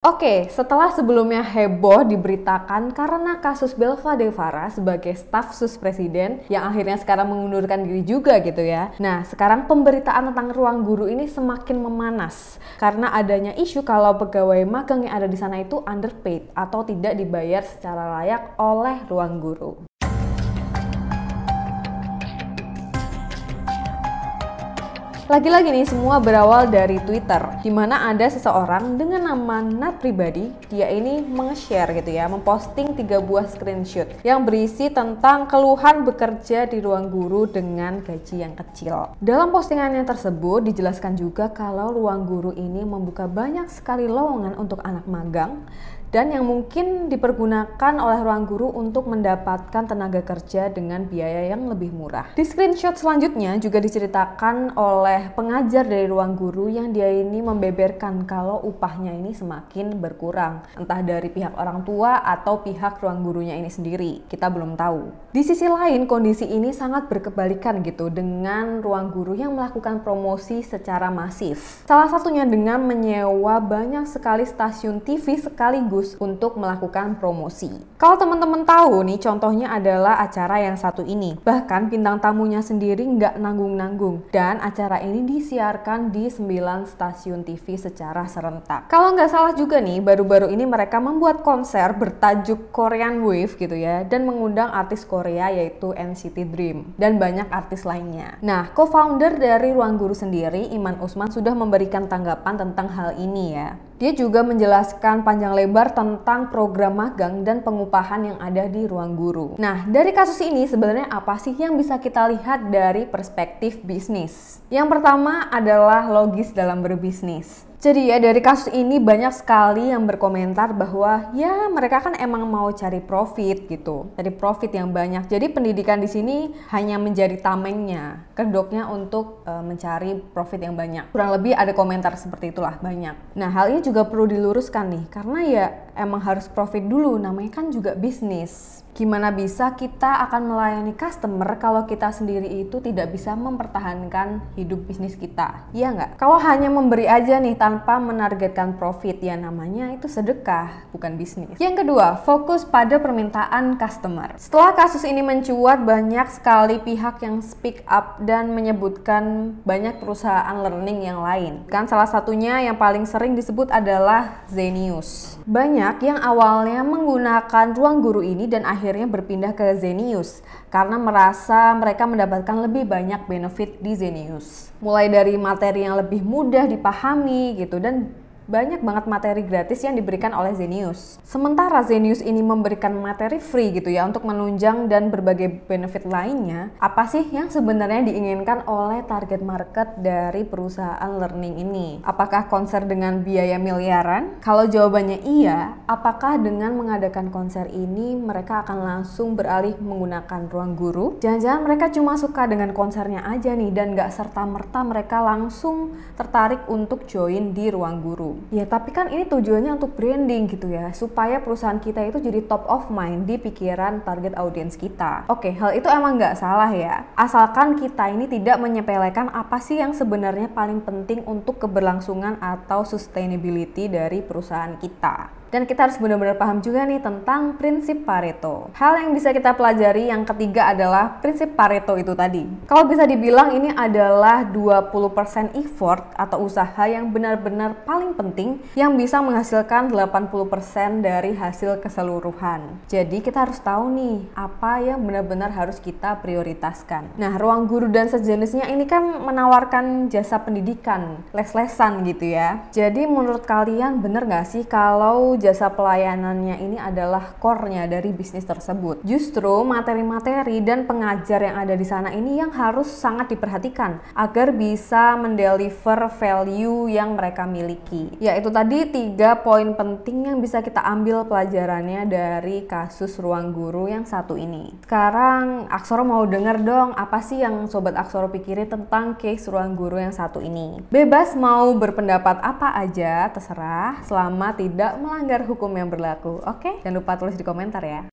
Oke, setelah sebelumnya heboh diberitakan karena kasus Belva Devara sebagai staf sus presiden yang akhirnya sekarang mengundurkan diri juga gitu ya. Nah, sekarang pemberitaan tentang ruang guru ini semakin memanas karena adanya isu kalau pegawai magang yang ada di sana itu underpaid atau tidak dibayar secara layak oleh ruang guru. Lagi-lagi nih semua berawal dari Twitter, di mana ada seseorang dengan nama Nat pribadi, dia ini meng-share gitu ya, memposting tiga buah screenshot yang berisi tentang keluhan bekerja di ruang guru dengan gaji yang kecil. Dalam postingannya tersebut dijelaskan juga kalau ruang guru ini membuka banyak sekali lowongan untuk anak magang dan yang mungkin dipergunakan oleh ruang guru untuk mendapatkan tenaga kerja dengan biaya yang lebih murah. Di screenshot selanjutnya juga diceritakan oleh pengajar dari ruang guru yang dia ini membeberkan kalau upahnya ini semakin berkurang, entah dari pihak orang tua atau pihak ruang gurunya ini sendiri. Kita belum tahu. Di sisi lain, kondisi ini sangat berkebalikan gitu dengan ruang guru yang melakukan promosi secara masif. Salah satunya dengan menyewa banyak sekali stasiun TV sekaligus bagus untuk melakukan promosi. Kalau teman-teman tahu nih, contohnya adalah acara yang satu ini. Bahkan bintang tamunya sendiri nggak nanggung-nanggung. Dan acara ini disiarkan di 9 stasiun TV secara serentak. Kalau nggak salah juga nih, baru-baru ini mereka membuat konser bertajuk Korean Wave gitu ya, dan mengundang artis Korea yaitu NCT Dream, dan banyak artis lainnya. Nah, co-founder dari Ruang Guru sendiri, Iman Usman, sudah memberikan tanggapan tentang hal ini ya. Dia juga menjelaskan panjang lebar tentang program magang dan pengupahan yang ada di ruang guru. Nah, dari kasus ini sebenarnya apa sih yang bisa kita lihat dari perspektif bisnis? Yang pertama adalah logis dalam berbisnis. Jadi ya dari kasus ini banyak sekali yang berkomentar bahwa ya mereka kan emang mau cari profit gitu, cari profit yang banyak. Jadi pendidikan di sini hanya menjadi tamengnya, kedoknya untuk e, mencari profit yang banyak. Kurang lebih ada komentar seperti itulah banyak. Nah hal ini juga perlu diluruskan nih karena ya emang harus profit dulu, namanya kan juga bisnis. Gimana bisa kita akan melayani customer kalau kita sendiri itu tidak bisa mempertahankan hidup bisnis kita? Iya nggak? Kalau hanya memberi aja nih tanpa menargetkan profit, ya namanya itu sedekah, bukan bisnis. Yang kedua, fokus pada permintaan customer. Setelah kasus ini mencuat, banyak sekali pihak yang speak up dan menyebutkan banyak perusahaan learning yang lain. Kan salah satunya yang paling sering disebut adalah Zenius. Banyak yang awalnya menggunakan ruang guru ini dan akhirnya akhirnya berpindah ke Zenius karena merasa mereka mendapatkan lebih banyak benefit di Zenius. Mulai dari materi yang lebih mudah dipahami gitu dan banyak banget materi gratis yang diberikan oleh Zenius. Sementara Zenius ini memberikan materi free gitu ya untuk menunjang dan berbagai benefit lainnya, apa sih yang sebenarnya diinginkan oleh target market dari perusahaan learning ini? Apakah konser dengan biaya miliaran? Kalau jawabannya iya, apakah dengan mengadakan konser ini mereka akan langsung beralih menggunakan ruang guru? Jangan-jangan mereka cuma suka dengan konsernya aja nih dan gak serta-merta mereka langsung tertarik untuk join di ruang guru. Ya, tapi kan ini tujuannya untuk branding gitu ya, supaya perusahaan kita itu jadi top of mind di pikiran target audiens kita. Oke, hal itu emang nggak salah ya, asalkan kita ini tidak menyepelekan apa sih yang sebenarnya paling penting untuk keberlangsungan atau sustainability dari perusahaan kita. Dan kita harus benar-benar paham juga nih tentang prinsip Pareto. Hal yang bisa kita pelajari yang ketiga adalah prinsip Pareto itu tadi. Kalau bisa dibilang ini adalah 20% effort atau usaha yang benar-benar paling penting yang bisa menghasilkan 80% dari hasil keseluruhan. Jadi kita harus tahu nih apa yang benar-benar harus kita prioritaskan. Nah, ruang guru dan sejenisnya ini kan menawarkan jasa pendidikan, les-lesan gitu ya. Jadi menurut kalian benar nggak sih kalau jasa pelayanannya ini adalah core-nya dari bisnis tersebut. Justru materi-materi dan pengajar yang ada di sana ini yang harus sangat diperhatikan agar bisa mendeliver value yang mereka miliki. Yaitu tadi tiga poin penting yang bisa kita ambil pelajarannya dari kasus ruang guru yang satu ini. Sekarang Aksoro mau dengar dong apa sih yang Sobat Aksoro pikirin tentang case ruang guru yang satu ini. Bebas mau berpendapat apa aja, terserah selama tidak melanggar melanggar hukum yang berlaku. Oke, okay? jangan lupa tulis di komentar ya.